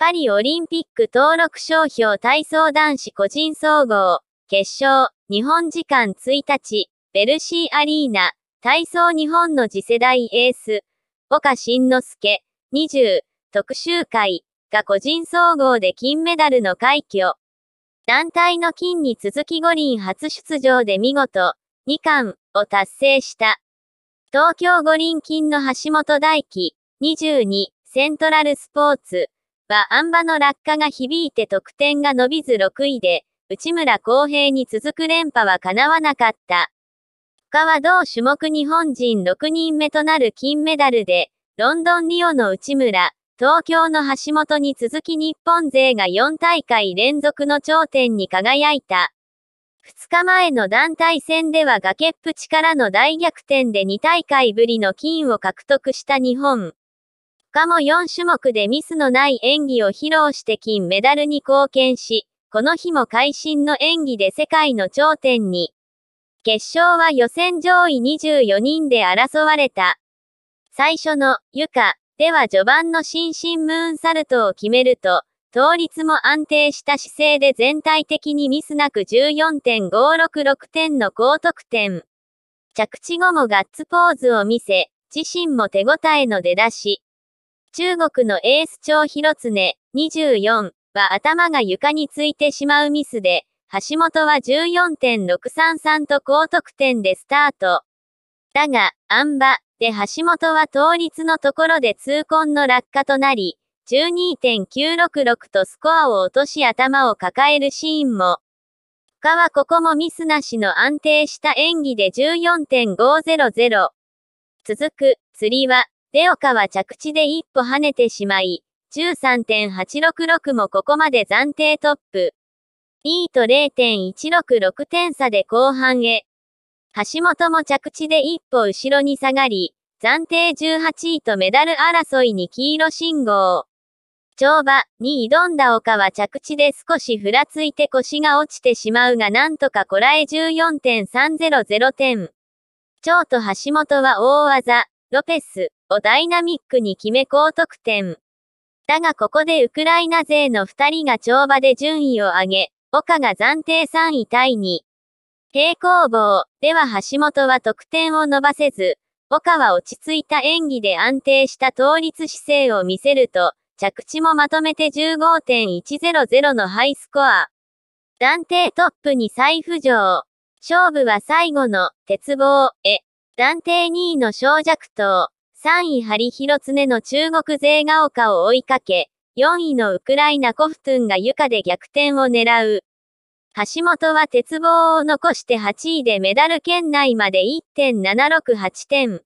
パリオリンピック登録商標体操男子個人総合、決勝、日本時間1日、ベルシーアリーナ、体操日本の次世代エース、岡慎之助、20、特集会、が個人総合で金メダルの快挙。団体の金に続き五輪初出場で見事、2冠を達成した。東京五輪金の橋本大輝、22、セントラルスポーツ、は、あん馬の落下が響いて得点が伸びず6位で、内村航平に続く連覇は叶わなかった。他は同種目日本人6人目となる金メダルで、ロンドンリオの内村、東京の橋本に続き日本勢が4大会連続の頂点に輝いた。2日前の団体戦では崖っぷちからの大逆転で2大会ぶりの金を獲得した日本。日も4種目でミスのない演技を披露して金メダルに貢献し、この日も会心の演技で世界の頂点に。決勝は予選上位24人で争われた。最初の、ゆか、では序盤の新進ムーンサルトを決めると、倒立も安定した姿勢で全体的にミスなく14.566点の高得点。着地後もガッツポーズを見せ、自身も手応えの出だし、中国のエース長広常24は頭が床についてしまうミスで、橋本は14.633と高得点でスタート。だが、あん馬で橋本は倒立のところで痛恨の落下となり、12.966とスコアを落とし頭を抱えるシーンも。他はここもミスなしの安定した演技で14.500。続く、釣りは、デオカは着地で一歩跳ねてしまい、13.866もここまで暫定トップ。E と0.166点差で後半へ。橋本も着地で一歩後ろに下がり、暫定18位とメダル争いに黄色信号。跳馬に挑んだ岡は着地で少しふらついて腰が落ちてしまうがなんとかこらえ14.300点。蝶と橋本は大技、ロペス。をダイナミックに決め高得点。だがここでウクライナ勢の2人が跳馬で順位を上げ、岡が暫定3位タイに。平行棒では橋本は得点を伸ばせず、岡は落ち着いた演技で安定した倒立姿勢を見せると、着地もまとめて15.100のハイスコア。暫定トップに再浮上。勝負は最後の鉄棒へ。暫定2位の小弱頭3位ハリヒロツネの中国勢が丘を追いかけ、4位のウクライナコフトゥンが床で逆転を狙う。橋本は鉄棒を残して8位でメダル圏内まで1.768点。